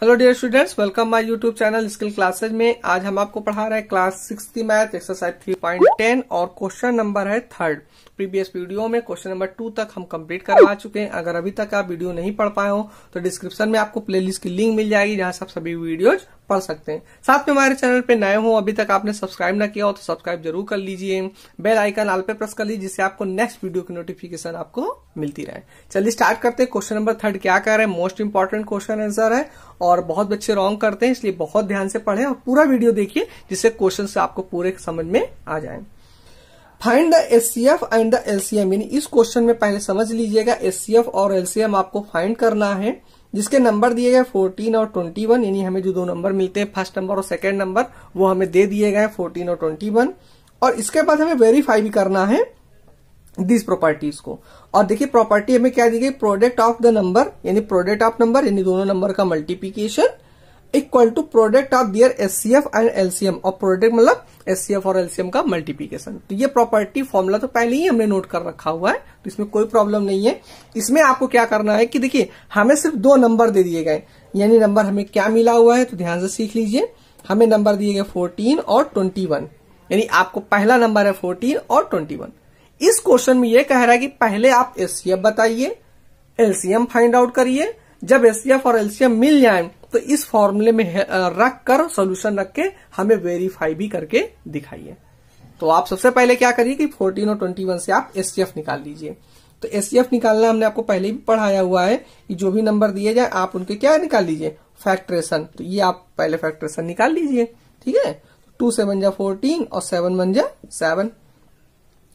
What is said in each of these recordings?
hello dear students welcome my YouTube channel skill classes में आज हम आपको पढ़ा रहे हैं क्लास सिक्स की math exercise three point ten और क्वेश्चन नंबर है थर्ड प्रीवियस वीडियो में क्वेश्चन नंबर टू तक हम कंप्लीट करवा चुके हैं अगर अभी तक आप वीडियो नहीं पढ़ पाए हो तो डिस्क्रिप्शन में आपको प्लेलिस्ट की लिंक मिल जाएगी जहां आप सभी वीडियोज पढ़ सकते हैं साथ में हमारे चैनल पे नए हो अभी तक आपने सब्सक्राइब ना किया हो तो सब्सक्राइब जरूर कर लीजिए बेल आइकन आल पे प्रेस कर लीजिए जिससे आपको नेक्स्ट वीडियो की नोटिफिकेशन आपको मिलती रहे चलिए स्टार्ट करते हैं क्वेश्चन नंबर थर्ड क्या कह रहे हैं मोस्ट इंपॉर्टेंट क्वेश्चन आंसर है और बहुत बच्चे रॉन्ग करते हैं इसलिए बहुत ध्यान से पढ़े और पूरा वीडियो देखिए जिससे क्वेश्चन आपको पूरे समझ में आ जाए find the SCF and the LCM यानी इस क्वेश्चन में पहले समझ लीजिएगा एससीएफ और एलसीएम आपको फाइंड करना है जिसके नंबर दिए गए 14 और 21 यानी हमें जो दो नंबर मिलते हैं फर्स्ट नंबर और सेकंड नंबर वो हमें दे दिए गए 14 और 21 और इसके बाद हमें वेरीफाई भी करना है दिस प्रॉपर्टीज को और देखिए प्रॉपर्टी हमें क्या दी गई प्रोडक्ट ऑफ द नंबर यानी प्रोडक्ट ऑफ नंबर यानी दोनों नंबर का multiplication equal to product of their HCF and LCM और प्रोडक्ट मतलब एससीएफ और एलसीएम का मल्टीप्लीकेशन तो ये प्रॉपर्टी फॉर्मूला तो पहले ही हमने नोट कर रखा हुआ है तो इसमें कोई प्रॉब्लम नहीं है इसमें आपको क्या करना है कि देखिए हमें सिर्फ दो नंबर दे दिए गए यानी नंबर हमें क्या मिला हुआ है तो ध्यान से सीख लीजिए हमें नंबर दिए गए फोर्टीन और ट्वेंटी वन यानी आपको पहला नंबर है फोर्टीन और ट्वेंटी वन इस क्वेश्चन में यह कह रहा है कि पहले आप एफ बताइए एलसीएम फाइंड आउट करिए जब एफ और एलसीएम मिल जाए तो इस फॉर्मूले में रख कर सोल्यूशन रख के हमें वेरीफाई भी करके दिखाइए तो आप सबसे पहले क्या करिए कि 14 और 21 से आप एस निकाल लीजिए तो एस निकालना हमने आपको पहले भी पढ़ाया हुआ है कि जो भी नंबर दिए जाए आप उनके क्या निकाल लीजिए फैक्ट्रेशन तो ये आप पहले फैक्ट्रेशन निकाल लीजिए ठीक है टू सेवन जा फोर्टीन और सेवन वन जा सेवन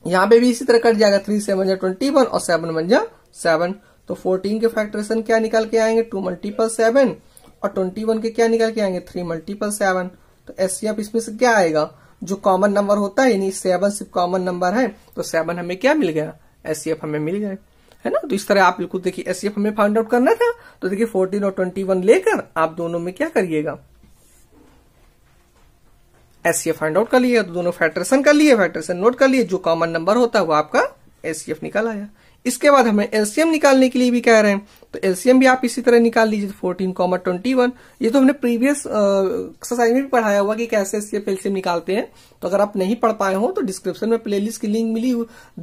यहां पे भी इसी तरह कट जाएगा थ्री सेवन जा ट्वेंटी वन और सेवन वन जा सेवन तो फोर्टीन के फैक्ट्रेशन क्या निकाल के आएंगे टू मल्टीपल सेवन और ट्वेंटी वन के क्या निकल के आएंगे थ्री मल्टीपल सेवन तो एचसीएफ इसमें से क्या आएगा जो कॉमन नंबर होता है यानी सेवन सिर्फ कॉमन नंबर है तो सेवन हमें क्या मिल गया एचसीएफ हमें मिल गया है ना तो इस तरह आप बिल्कुल देखिए एचसीएफ हमें फाइंड आउट करना था तो देखिए फोर्टीन और ट्वेंटी वन लेकर आप दोनों में क्या करिएगा एफ फाइंड आउट कर लिए तो दोनों फैक्ट्रेशन कर लिए फैक्ट्रेशन नोट कर लिए जो कॉमन नंबर होता है वो आपका एलसीएफ निकल आया इसके बाद हमें एलसीएम निकालने के लिए भी कह रहे हैं तो एलसीएम भी आप इसी तरह निकाल लीजिए फोर्टीन कॉमर ट्वेंटी वन ये तो हमने प्रीवियस एक्सरसाइज में भी पढ़ाया हुआ कि कैसे एलसीएफ एलसीएम निकालते हैं तो अगर आप नहीं पढ़ पाए हो तो डिस्क्रिप्शन में प्लेलिस्ट की लिंक मिली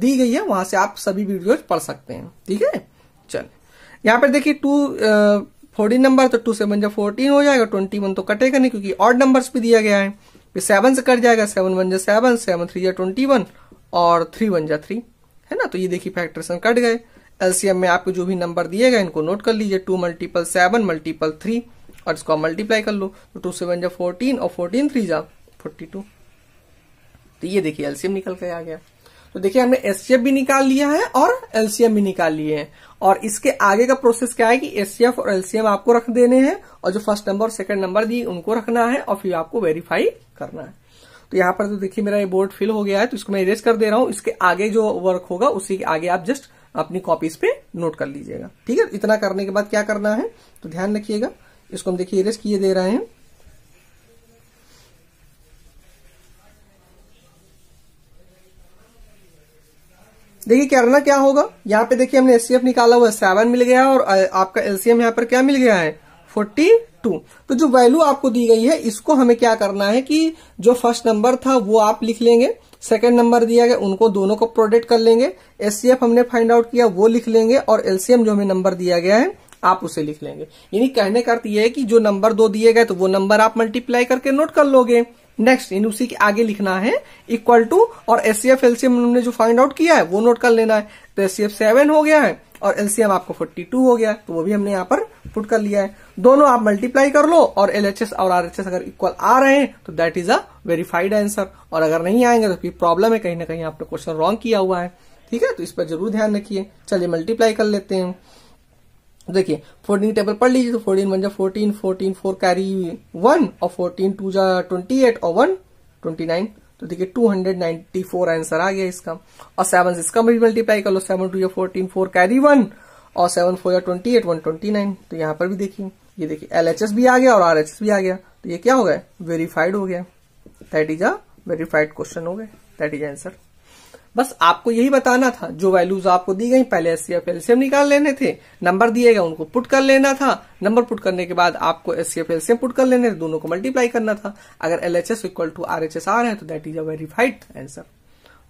दी गई है वहां से आप सभी वीडियोज पढ़ सकते हैं ठीक है चलिए यहाँ पर देखिए टू फोर्टीन नंबर तो टू सेवन जब फोर्टीन हो जाएगा ट्वेंटी वन तो कटेगा नहीं क्योंकि ऑड नंबर भी दिया गया है सेवन से कट जाएगा सेवन वन जो सेवन सेवन थ्री जो ट्वेंटी वन और थ्री वन जो थ्री है ना तो ये देखिए फैक्ट्रेशन कट गए एलसीएम में आपको जो भी नंबर दिए गए इनको नोट कर लीजिए two multiple seven multiple three और इसको आप मल्टीप्लाई कर लो तो टू सेवन जा फोर्टीन और फोर्टीन थ्री जा फोर्टी टू तो ये देखिए एलसीएम निकल के आ गया तो देखिए हमने एससीएफ भी निकाल लिया है और एलसीएम भी निकाल लिए हैं और इसके आगे का प्रोसेस क्या है कि एससीएफ और एलसीएम आपको रख देने हैं और जो फर्स्ट नंबर और सेकंड नंबर दिए उनको रखना है और फिर आपको वेरीफाई करना है तो यहाँ पर तो देखिए मेरा ये बोर्ड फिल हो गया है तो इसको मैं इरेज कर दे रहा हूँ इसके आगे जो वर्क होगा उसी के आगे आप जस्ट अपनी कॉपीज पे नोट कर लीजिएगा ठीक है इतना करने के बाद क्या करना है तो ध्यान रखिएगा इसको हम देखिए इरेज किए दे रहे हैं देखिए करना क्या होगा यहाँ पे देखिए हमने एस निकाला हुआ सेवन मिल गया और आपका एलसीएम यहाँ पर क्या मिल गया है फोर्टी टू तो जो वैल्यू आपको दी गई है इसको हमें क्या करना है कि जो फर्स्ट नंबर था वो आप लिख लेंगे सेकेंड नंबर दिया गया उनको दोनों को प्रोडक्ट कर लेंगे एससीएफ हमने फाइंड आउट किया वो लिख लेंगे और एलसीएम जो हमें नंबर दिया गया है आप उसे लिख लेंगे यानी कहने का अर्थ यह है कि जो नंबर दो दिए गए तो वो नंबर आप मल्टीप्लाई करके नोट कर लोगे नेक्स्ट इन उसी के आगे लिखना है इक्वल टू और एससीएफ एलसीएम हमने जो फाइंड आउट किया है वो नोट कर लेना है तो एससीएफ सेवन हो गया है और एलसीएम आपको फोर्टी टू हो गया तो वो भी हमने यहाँ पर पुट कर लिया है दोनों आप मल्टीप्लाई कर लो और एलएचएस और आरएचएस अगर इक्वल आ रहे हैं तो that is a verified answer और अगर नहीं आएंगे तो फिर प्रॉब्लम है कहीं ना कहीं आपने क्वेश्चन रॉन्ग किया हुआ है ठीक है तो इस पर जरूर ध्यान रखिए चलिए मल्टीप्लाई कर लेते हैं देखिए फोर्टीन टेबल पढ़ लीजिए तो फोर्टीन वन जा fourteen fourteen four carry one और फोर्टीन टू जा ट्वेंटी एट और वन ट्वेंटी नाइन तो देखिए 294 आंसर आ गया इसका और सेवन इसका भी मल्टीप्लाई कर लो सेवन टू जो फोर्टीन फोर कैरी वन और सेवन फोर या twenty eight one twenty nine तो यहाँ पर भी देखिए ये देखिए एल एच एस भी आ गया और आर एच एस भी आ गया तो ये क्या हो गया वेरीफाइड हो गया that is a verified question हो गया दैट इज आंसर बस आपको यही बताना था जो वैल्यूज आपको दी गई पहले एस एफ एलसीएम निकाल लेने थे नंबर दिए गए उनको पुट कर लेना था नंबर पुट करने के बाद आपको एस एफ एम पुट कर लेने थे दोनों को मल्टीप्लाई करना था अगर L H S equal to R H S R है तो that is a verified answer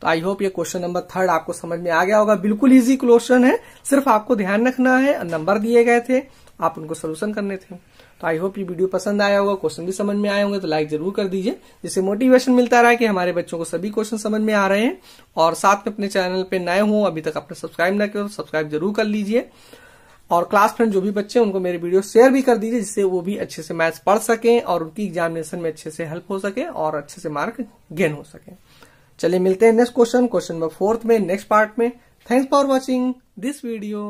तो आई होप ये क्वेश्चन नंबर थर्ड आपको समझ में आ गया होगा बिल्कुल इजी क्वेश्चन है सिर्फ आपको ध्यान रखना है नंबर दिए गए थे आप उनको सोल्यूशन करने थे तो आई होप ये वीडियो पसंद आया होगा क्वेश्चन भी समझ में आए होंगे तो लाइक जरूर कर दीजिए जिससे मोटिवेशन मिलता रहा कि हमारे बच्चों को सभी क्वेश्चन समझ में आ रहे हैं और साथ में अपने चैनल पर नए हों अभी तक आपने सब्सक्राइब ना करो सब्सक्राइब जरूर कर लीजिए और क्लास फ्रेंड जो भी बच्चे हैं उनको मेरे वीडियो शेयर भी कर दीजिए जिससे वो भी अच्छे से मैथ्स पढ़ सकें और उनकी एग्जामिनेशन में अच्छे से हेल्प हो सके और अच्छे से मार्क गेन हो सके चलिए मिलते हैं next question question number fourth में नेक्स्ट पार्ट में thanks for watching this video